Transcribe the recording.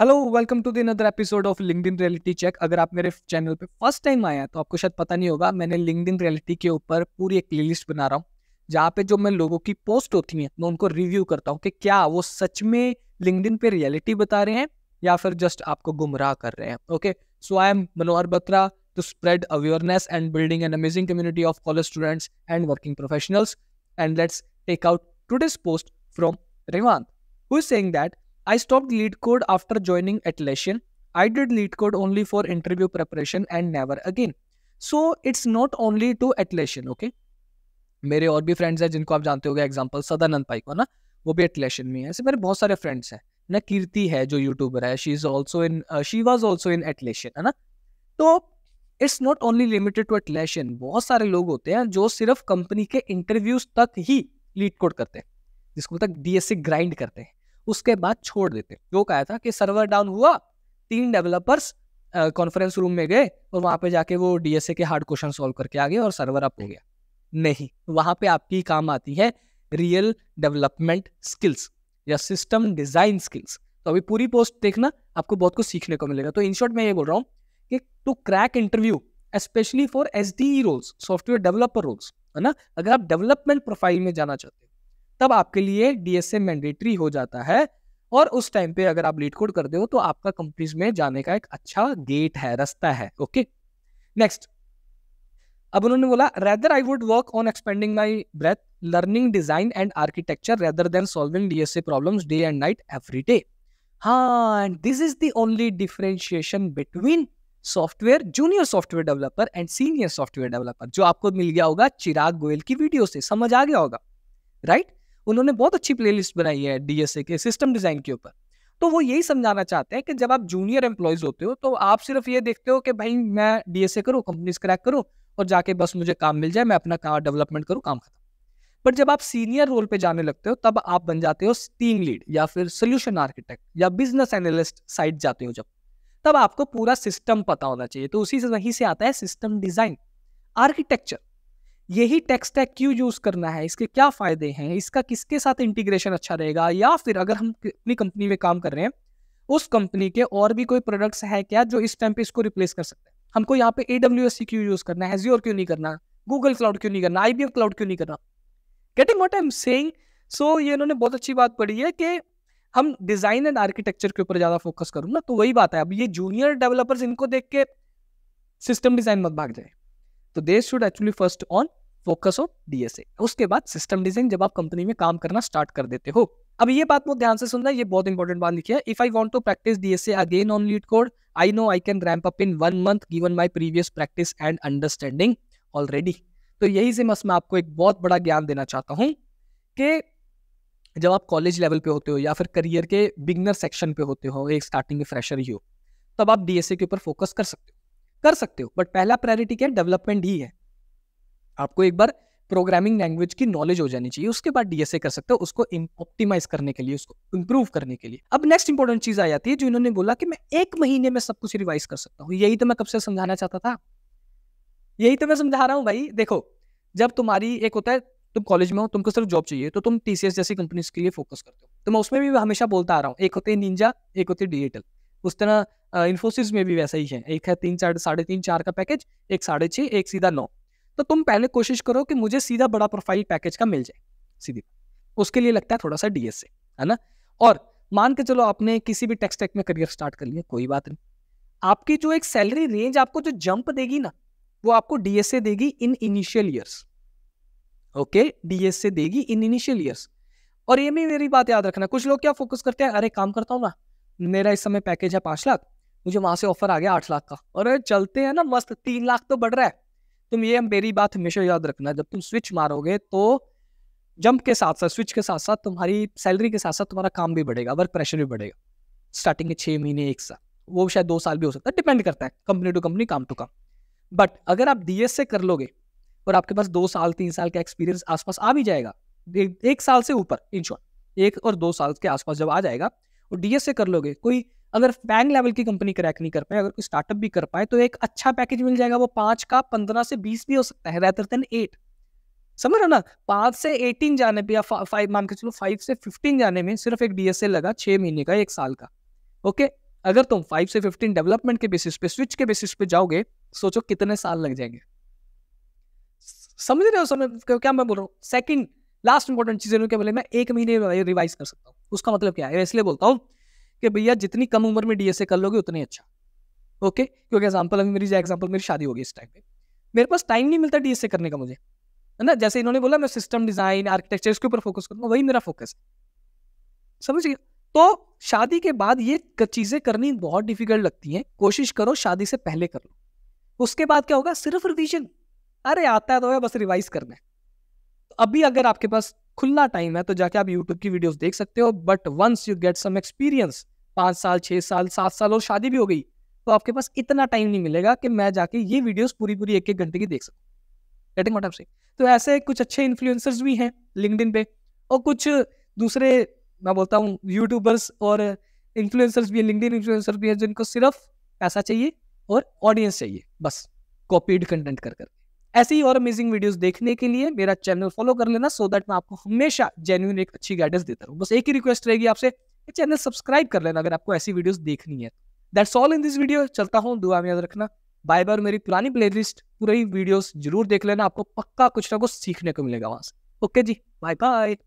Hello welcome to another episode of LinkedIn reality check अगर आप मेरे channel पे फर्स्ट टाइम आया तो आपको शायद पता नहीं होगा मैंने लिंकड रियलिटी के ऊपर पूरी एक प्लेलिस्ट बना रहा हूँ जहाँ पे जो मैं लोगों की पोस्ट होती हैं मैं उनको रिव्यू करता हूँ कि क्या वो सच में लिंकड पे रियलिटी बता रहे हैं या फिर जस्ट आपको गुमराह कर रहे हैं okay so I am Manohar Batra to spread awareness and building an amazing community of college students and working professionals and let's take out today's post from Revan who is saying that I stopped lead code after joining Atlassian. I did lead code only for interview preparation and never again. So it's not only to Atlassian, okay? मेरे और भी friends हैं जिनको आप जानते होंगे example Sadanand पाई को ना वो भी एटलेशन में है ऐसे मेरे बहुत सारे फ्रेंड्स हैं ना कीर्ति है जो यूट्यूबर है she is also in she was also in Atlassian है ना तो it's not only limited to Atlassian बहुत सारे लोग होते हैं जो सिर्फ कंपनी के इंटरव्यूज तक ही लीड कोड करते हैं जिसको तक डी ग्राइंड करते हैं उसके बाद छोड़ देते जो कहा था कि सर्वर डाउन हुआ तीन डेवलपर्स कॉन्फ्रेंस रूम में गए और वहां पे जाके वो डीएसए के हार्ड क्वेश्चन सॉल्व करके आ गए और सर्वर अप हो गया नहीं वहां पे आपकी काम आती है रियल डेवलपमेंट स्किल्स या सिस्टम डिजाइन स्किल्स तो अभी पूरी पोस्ट देखना आपको बहुत कुछ सीखने को मिलेगा तो इन शॉर्ट मैं ये बोल रहा हूँ कि to crack interview specially for S D roles software developer roles है ना अगर आप डेवलपमेंट प्रोफाइल में जाना चाहते हो तब आपके लिए डीएसए मैंडेटरी हो जाता है और उस टाइम पे अगर आप लीड कोड करते हो तो आपका कंपनीज में जाने का एक अच्छा गेट है रास्ता है ओके नेक्स्ट अब उन्होंने बोला rather I would work on expanding my breadth learning design and architecture rather than solving DSA problem day and night every day हाँ this is the only differentiation between software junior software developer and senior software developer जो आपको मिल गया होगा चिराग गोयल की video से समझ आ गया होगा राइट right? उन्होंने बहुत अच्छी प्लेलिस्ट बनाई है डीएसए के सिस्टम डिजाइन के ऊपर तो वो यही समझाना चाहते हैं कि जब आप जूनियर एम्प्लॉयज होते हो तो आप सिर्फ ये देखते हो कि भाई मैं डीएसए करूँ कंपनीज क्रैक करूँ और जाके बस मुझे काम मिल जाए मैं अपना काम डेवलपमेंट करूँ काम खत्म बट जब आप सीनियर रोल पे जाने लगते हो तब आप बन जाते हो टीम लीड या फिर सोल्यूशन आर्किटेक्ट या बिजनेस एनालिस्ट साइड जाते हो जब तब आपको पूरा सिस्टम पता होना चाहिए तो उसी से वहीं से आता है सिस्टम डिजाइन आर्किटेक्चर यही टेक्सटैक क्यों यूज़ करना है इसके क्या फ़ायदे हैं इसका किसके साथ इंटीग्रेशन अच्छा रहेगा या फिर अगर हम अपनी कंपनी में काम कर रहे हैं उस कंपनी के और भी कोई प्रोडक्ट्स है क्या जो इस टाइम पे इसको रिप्लेस कर सकते हैं हमको यहाँ पे ए डब्ल्यू एस क्यों यूज़ करना है एजियोर क्यों नहीं करना गूगल क्लाउड क्यों नहीं करना आई बी क्लाउड क्यों नहीं करना getting what I am saying so ये इन्होंने बहुत अच्छी बात पढ़ी है कि हम डिज़ाइन एंड आर्किटेक्चर के ऊपर ज़्यादा फोकस करूँ ना तो वही बात है अब ये जूनियर डेवलपर्स इनको देख के सिस्टम डिज़ाइन मत भाग जाए तो they should actually first on focus on DSA उसके बाद सिस्टम डिजाइन जब आप कंपनी में काम करना स्टार्ट कर देते हो अब ये बात बहुत ध्यान से सुनना ये बहुत इंपॉर्टेंट बात लिखी है if I want to practice DSA again on LeetCode I know I can ramp up in one month given my previous practice and understanding already तो यही से बस मैं आपको एक बहुत बड़ा ज्ञान देना चाहता हूँ कि जब आप कॉलेज लेवल पे होते हो या फिर करियर के बिगनर सेक्शन पे होते हो एक स्टार्टिंग के फ्रेशर ही हो तब आप डीएसए के ऊपर फोकस कर सकते हो कर सकते हो बट पहला प्रायोरिटी क्या है डेवलपमेंट ही है आपको एक बार प्रोग्रामिंग लैंग्वेज की नॉलेज हो जानी चाहिए उसके बाद डीएसए कर सकते हो उसको ऑप्टिमाइज करने के लिए उसको इंप्रूव करने के लिए अब नेक्स्ट इंपॉर्टेंट चीज आ जाती है जो इन्होंने बोला कि मैं एक महीने में सब कुछ रिवाइज कर सकता हूँ यही तो मैं कब से समझाना चाहता था यही तो मैं समझा रहा हूँ भाई देखो जब तुम्हारी एक होता है तुम कॉलेज में हो तुमको सिर्फ जॉब चाहिए तो तुम टीसीएस जैसी कंपनीज के लिए फोकस करते हो तो मैं उसमें भी हमेशा बोलता आ रहा हूँ एक होते हैं निंजा एक होते हैं डिजिटल उस तरह इन्फोसिस में भी वैसा ही है एक है तीन चार साढ़े तीन चार का पैकेज एक साढ़े छः एक सीधा नौ तो तुम पहले कोशिश करो कि मुझे सीधा बड़ा प्रोफाइल पैकेज का मिल जाए सीधी उसके लिए लगता है थोड़ा सा डी है ना और मान के चलो आपने किसी भी टेक्स टेक में करियर स्टार्ट कर लिया कोई बात नहीं आपकी जो एक सैलरी रेंज आपको जो जंप देगी ना वो आपको डीएसए देगी in initial years okay DSA देगी इन इनिशियल ईयर्स और ये भी मेरी बात याद रखना कुछ लोग क्या फोकस करते हैं अरे काम करता हूँ ना मेरा इस समय पैकेज है पांच लाख मुझे वहां से ऑफर आ गया आठ लाख का और चलते हैं ना मस्त तीन लाख तो बढ़ रहा है तुम ये मेरी बात हमेशा याद रखना जब तुम स्विच मारोगे तो जंप के साथ साथ स्विच के साथ साथ तुम्हारी सैलरी के साथ साथ तुम्हारा काम भी बढ़ेगा वर्क प्रेशर भी बढ़ेगा स्टार्टिंग के छह महीने एक साल वो शायद दो साल भी हो सकता है डिपेंड करता है कंपनी टू कंपनी काम टू काम बट अगर आप डी से कर लोगे और आपके पास दो साल तीन साल का एक्सपीरियंस आसपास आ भी जाएगा एक, एक साल से ऊपर इन शॉर्ट एक और दो साल के आसपास जब आ जाएगा तो डीएसए कर लोगे कोई अगर बैंक लेवल की कंपनी क्रैक नहीं कर पाए अगर कोई स्टार्टअप भी कर पाए तो एक अच्छा पैकेज मिल जाएगा वो पांच का पंद्रह से बीस भी हो सकता है रेदर देन एट समझ रहे हो ना पांच से एटीन जाने पर या फाइव मान के चलो फाइव से फिफ्टीन जाने में सिर्फ एक डीएसए लगा छह महीने का एक साल का ओके अगर तुम फाइव से फिफ्टीन डेवलपमेंट के बेसिस पे स्विच के बेसिस पे जाओगे सोचो कितने साल लग जाएंगे समझ रहे हो समझ क्या मैं बोल रहा हूँ सेकेंड लास्ट इंपॉर्टेंट चीज़ है बोले मैं एक महीने में रिवाइज कर सकता हूँ उसका मतलब क्या है इसलिए बोलता हूँ कि भैया जितनी कम उम्र में डीएसए कर लोगे उतने अच्छा ओके क्योंकि एग्जाम्पल अभी मेरी एग्जाम्पल मेरी शादी होगी इस टाइम पे मेरे पास टाइम नहीं मिलता डीएसए करने का मुझे है ना जैसे इन्होंने बोला मैं सिस्टम डिजाइन आर्किटेक्चर इसके ऊपर फोकस करूंगा वही मेरा फोकस है समझिए तो शादी के बाद ये चीज़ें करनी बहुत डिफिकल्ट लगती हैं कोशिश करो शादी से पहले कर लो उसके बाद क्या होगा सिर्फ रिविजन अरे आता है तो है बस रिवाइज करना है अभी अगर आपके पास खुला टाइम है तो जाके आप यूट्यूब की वीडियोस देख सकते हो but once you get some experience पाँच साल छः साल सात साल और शादी भी हो गई तो आपके पास इतना टाइम नहीं मिलेगा कि मैं जाके ये वीडियोस पूरी पूरी एक एक घंटे की देख सकूँ गेटिंग से तो ऐसे कुछ अच्छे इन्फ्लुएंसर्स भी हैं लिंकड पे और कुछ दूसरे मैं बोलता हूँ यूट्यूबर्स और इन्फ्लुएंसर्स भी हैं लिंकड इन्फ्लुएंसर भी हैं जिनको सिर्फ पैसा चाहिए और ऑडियंस चाहिए बस कॉपीड कंटेंट कर करके ऐसे ही और अमेजिंग वीडियोस देखने के लिए मेरा चैनल फॉलो कर लेना सो दैट मैं आपको हमेशा जेन्यून एक अच्छी गाइडेंस देता रहूँ बस एक ही रिक्वेस्ट रहेगी आपसे चैनल सब्सक्राइब कर लेना अगर आपको ऐसी वीडियोस देखनी है that's all in this video चलता हूँ दुआ में याद रखना बाय बाय मेरी पुरानी प्लेलिस्ट पूरी वीडियोस जरूर देख लेना आपको पक्का कुछ ना कुछ सीखने को मिलेगा वहां से ओके जी बाय बाय